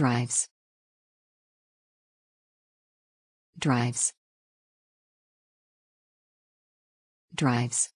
drives drives drives